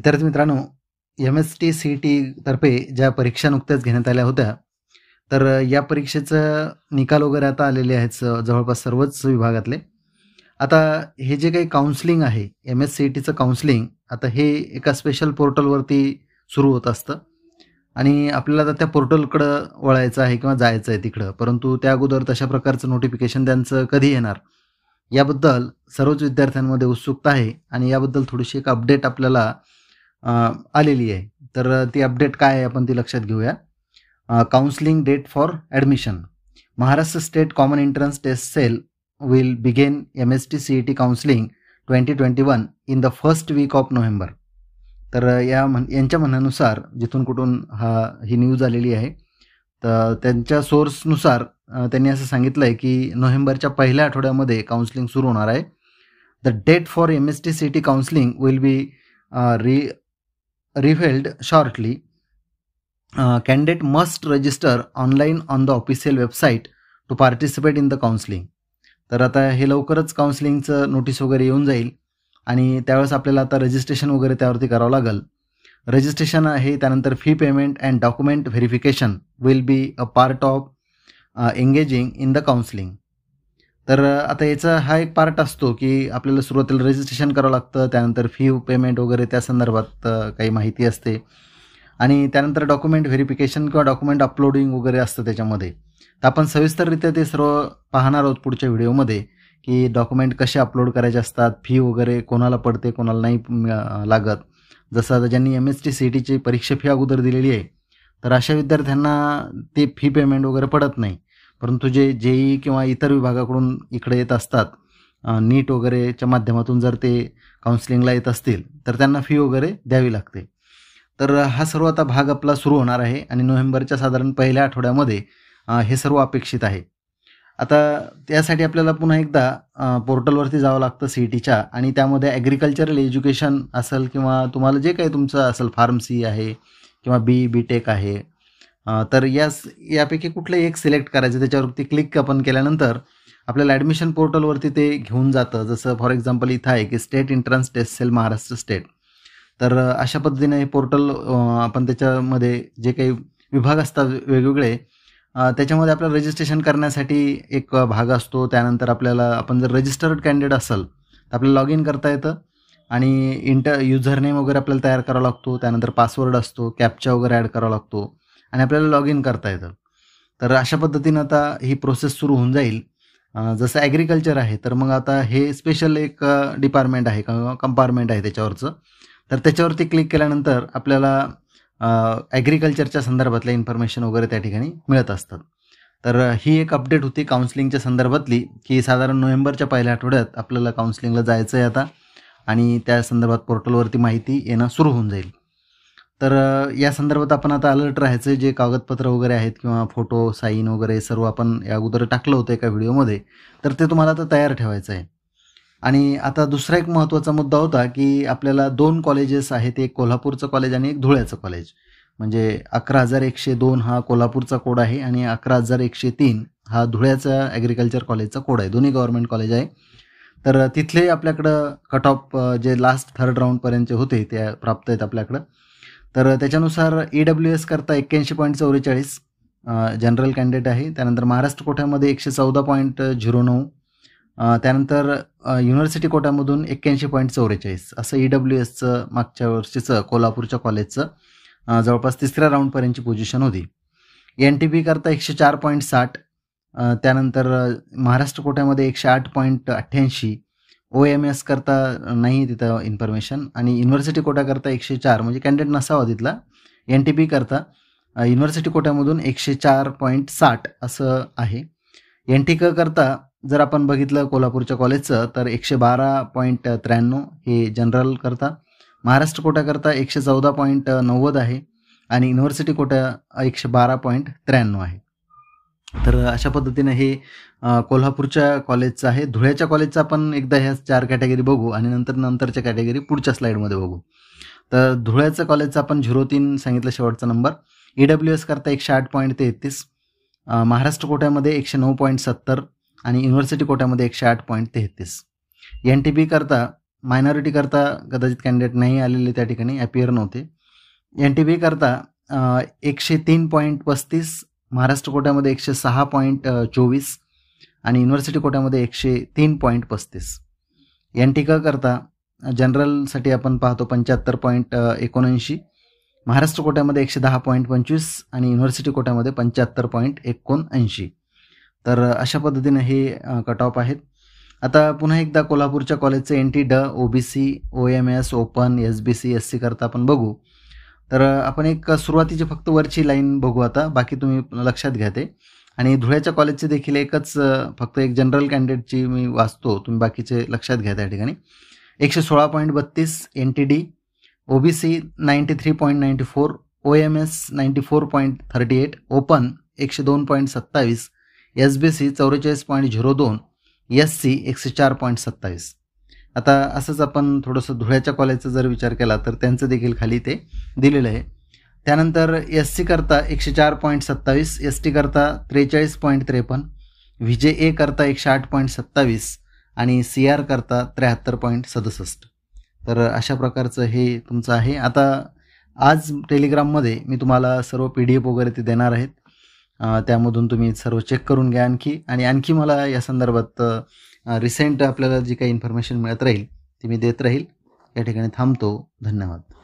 विद्यार्थी मित्रांनो M S T C T तर्फे ज्या परीक्षा नुकत्याच घेण्यात आल्या होत्या तर या परीक्षेचं निकाल वगैरे आता आलेले आहेत जवळपास सर्वच विभागातले आता हे जे काही काउन्सलिंग आहे एम एस सी ई टीचं काउन्सलिंग आता हे एका स्पेशल पोर्टलवरती सुरू होत असतं आणि आपल्याला आता त्या पोर्टलकडं वळायचं आहे किंवा जायचं आहे तिकडं परंतु त्या अगोदर तशा प्रकारचं नोटिफिकेशन त्यांचं कधी येणार याबद्दल सर्वच विद्यार्थ्यांमध्ये उत्सुकता आहे आणि याबद्दल थोडीशी एक अपडेट आपल्याला आलेली आहे तर ती अपडेट काय आहे आपण ती लक्षात घेऊया counselling date for admission Maharashtra state common entrance test cell will begin M S T C E T counselling twenty twenty one in the first week of November तर या म्हण यांच्या म्हणण्यानुसार जिथून कुठून हा ही न्यूज आलेली आहे तर त्यांच्या सोर्सनुसार त्यांनी असं सांगितलं आहे की नोव्हेंबरच्या पहिल्या आठवड्यामध्ये काउन्सलिंग सुरू होणार आहे the date for M S T C T counselling will be re revealed shortly uh, must register online on the the website to participate in the the तर आता हे लवकरच काउन्सिलिंगचं नोटीस वगैरे येऊन जाईल आणि त्यावेळेस आपल्याला आता रजिस्ट्रेशन वगैरे त्यावरती करावं लागेल रजिस्ट्रेशन आहे त्यानंतर fee payment and document verification will be a part of engaging in the counselling तर आता याचा हा एक पार्ट असतो की आपल्याला सुरुवातीला रजिस्ट्रेशन करावं लागतं त्यानंतर फी पेमेंट वगैरे त्या संदर्भात काही माहिती असते आणि त्यानंतर डॉक्युमेंट व्हेरिफिकेशन किंवा डॉक्युमेंट अपलोडिंग वगैरे असतं त्याच्यामध्ये तर आपण सविस्तररित्या ते सर्व पाहणार आहोत पुढच्या व्हिडिओमध्ये की डॉक्युमेंट कसे अपलोड करायचे असतात फी वगैरे कोणाला पडते कोणाला नाही लागत जसं आता ज्यांनी एम एस टी सी टीची परीक्षा फी अगोदर दिलेली आहे तर अशा विद्यार्थ्यांना ते फी पेमेंट वगैरे पडत नाही परंतु जे जेई किंवा इतर विभागाकडून इकडे येत असतात नीट वगैरेच्या माध्यमातून जर ते काउन्सिलिंगला येत असतील तर त्यांना फी वगैरे द्यावी लागते तर हा सर्व आता भाग आपला सुरू होणार आहे आणि नोव्हेंबरच्या साधारण पहिल्या आठवड्यामध्ये हे सर्व अपेक्षित आहे आता त्यासाठी आपल्याला पुन्हा एकदा पोर्टलवरती जावं लागतं सी ई टीच्या आणि त्यामध्ये ॲग्रिकल्चरल एज्युकेशन असेल किंवा तुम्हाला जे काही तुमचं असेल फार्मसी आहे किंवा बी बी टेक आहे तर यास यापैकी कुठलं एक सिलेक्ट करायचं त्याच्यावरती क्लिक आपण केल्यानंतर आपल्याला ॲडमिशन पोर्टलवरती ते घेऊन जातं जसं फॉर एक्झाम्पल इथं आहे की state entrance test cell Maharashtra state तर अशा पद्धतीने हे पोर्टल आपण त्याच्यामध्ये जे काही विभाग असतात वेगवेगळे त्याच्यामध्ये आपल्याला रजिस्ट्रेशन करण्यासाठी एक भाग असतो त्यानंतर आपल्याला आपण जर रजिस्टर्ड कॅन्डिडेट असेल तर आपल्याला लॉग इन करता येतं आणि इंटर युझरनेम वगैरे आपल्याला तयार करावा लागतो त्यानंतर पासवर्ड असतो कॅपच्या वगैरे ॲड करावा लागतो आणि आपल्याला लॉग इन करता येतं तर अशा पद्धतीनं आता ही प्रोसेस सुरू होऊन जाईल जसं ॲग्रिकल्चर आहे तर मग आता हे स्पेशल एक डिपार्टमेंट आहे कंपार्टमेंट आहे त्याच्यावरचं तर त्याच्यावरती क्लिक केल्यानंतर आपल्याला ॲग्रिकल्चरच्या संदर्भातल्या इन्फॉर्मेशन वगैरे त्या ठिकाणी मिळत असतात तर ही एक अपडेट होती काउन्सलिंगच्या संदर्भातली की साधारण नोव्हेंबरच्या पहिल्या आठवड्यात आपल्याला काउन्सलिंगला जायचं आहे आता आणि त्या संदर्भात पोर्टलवरती माहिती येणं सुरू होऊन जाईल तर या संदर्भात आपण आता अलर्ट राहायचं जे कागदपत्र वगैरे आहेत किंवा फोटो साईन वगैरे सर्व आपण या अगोदर टाकलं होतं एका व्हिडिओमध्ये तर ते तुम्हाला आता तयार ठेवायचं आहे आणि आता दुसरा एक महत्त्वाचा मुद्दा होता की आपल्याला दोन कॉलेजेस आहेत एक कोल्हापूरचं कॉलेज आणि एक धुळ्याचं कॉलेज म्हणजे अकरा हजार एकशे दोन हा कोल्हापूरचा कोड आहे आणि अकरा हजार एकशे तीन हा धुळ्याचा ॲग्रिकल्चर कॉलेजचा कोड आहे दोन्ही गव्हर्नमेंट कॉलेज आहे तर तिथले आपल्याकडं कट ऑफ जे लास्ट थर्ड राऊंडपर्यंतचे होते ते प्राप्त आहेत आपल्याकडं तर त्याच्यानुसार ई डब्ल्यू एस करता एक्क्याऐंशी पॉईंट चौवेचाळीस जनरल कॅन्डिडेट आहे त्यानंतर महाराष्ट्र कोट्यामध्ये एकशे चौदा पॉईंट झिरो नऊ त्यानंतर युनिव्हर्सिटी कोट्यामधून एक्क्याऐंशी पॉईंट चौवेचाळीस असं ई e डब्ल्यू एसचं मागच्या वर्षीचं कोल्हापूरच्या कॉलेजचं जवळपास तिसऱ्या राऊंडपर्यंतची पोझिशन होती एन टी पी करता एकशे चार पॉईंट साठ त्यानंतर महाराष्ट्र कोट्यामध्ये एकशे आठ पॉईंट अठ्ठ्याऐंशी ओ एम एस करता नाही तिथं इन्फॉर्मेशन आणि युनिव्हर्सिटी कोटा एकशे चार म्हणजे कॅन्डिडेट नसावा तिथला एन टी पी करता युनिव्हर्सिटी कोट्यामधून एकशे चार पॉईंट साठ असं आहे एन टी क करता जर आपण बघितलं कोल्हापूरच्या कॉलेजचं तर एकशे बारा पॉईंट त्र्याण्णव हे जनरल करता महाराष्ट्र कोट्याकरता एकशे चौदा पॉईंट नव्वद आहे आणि युनिव्हर्सिटी कोट्या एकशे बारा पॉईंट त्र्याण्णव आहे तर अशा पद्धतीनं हे कोल्हापूरच्या कॉलेजचं आहे धुळ्याच्या कॉलेजचं आपण एकदा ह्या चार कॅटेगरी बघू आणि नंतर नंतरच्या कॅटेगरी पुढच्या स्लाईडमध्ये बघू तर धुळ्याचं कॉलेजचं आपण झिरो तीन सांगितलं शेवटचा नंबर ई डब्ल्यू एस करता एकशे आठ पॉईंट तेहतीस महाराष्ट्र कोट्यामध्ये एकशे नऊ पॉईंट सत्तर आणि युनिव्हर्सिटी कोट्यामध्ये एकशे आठ पॉईंट तेहतीस एन टी पी करता मायनॉरिटी करता कदाचित कॅन्डिडेट नाही आलेले त्या ठिकाणी ॲपियर नव्हते एन टी पी करता एकशे तीन पॉईंट पस्तीस महाराष्ट्र कोट्यामध्ये एकशे सहा पॉईंट चोवीस आणि युनिव्हर्सिटी कोट्यामध्ये एकशे तीन पॉईंट पस्तीस एन करता जनरलसाठी आपण पाहतो पंच्याहत्तर पॉईंट एकोणऐंशी महाराष्ट्र कोट्यामध्ये एकशे दहा पॉईंट पंचवीस आणि युनिव्हर्सिटी कोट्यामध्ये पंच्याहत्तर पॉईंट एकोणऐंशी तर अशा पद्धतीनं हे कट ऑफ आहेत आता पुन्हा एकदा कोल्हापूरच्या कॉलेजचे N T D O B C O M S open S B C S करता आपण बघू तर आपण एक सुरुवातीची फक्त वरची लाईन बघू आता बाकी तुम्ही लक्षात घ्या ते आणि धुळ्याच्या कॉलेजचे देखील एकच फक्त एक जनरल कॅन्डिडेटची मी वाचतो तुम्ही बाकीचे लक्षात घ्या त्या ठिकाणी एकशे सोळा पॉईंट बत्तीस N T D O B C ninety three point ninety four O M S ninety four point thirty eight open एकशे दोन पॉईंट सत्तावीस एस बी सी चौवेचाळीस पॉईंट झिरो दोन एस सी एकशे चार पॉईंट सत्तावीस आता असंच आपण थोडंसं धुळ्याच्या कॉलेजचा जर विचार केला तर त्यांचं देखील खाली ते दिलेलं आहे त्यानंतर एस सी करता एकशे चार पॉईंट सत्तावीस एस टी करता त्रेचाळीस पॉईंट त्रेपन्न व्ही जे ए करता एकशे आठ पॉईंट सत्तावीस आणि सी आर करता त्र्याहत्तर पॉईंट सदुसष्ट तर अशा प्रकारचं हे तुमचं आहे आता आज टेलिग्राममध्ये मी तुम्हाला सर्व पी डी एफ वगैरे ते देणार आहेत त्यामधून तुम्ही सर्व चेक करून घ्या आणखी आणि आणखी मला या संदर्भात रिसेंट आपल्याला जी काही इन्फॉर्मेशन मिळत राहील ती मी देत राहील या ठिकाणी थांबतो धन्यवाद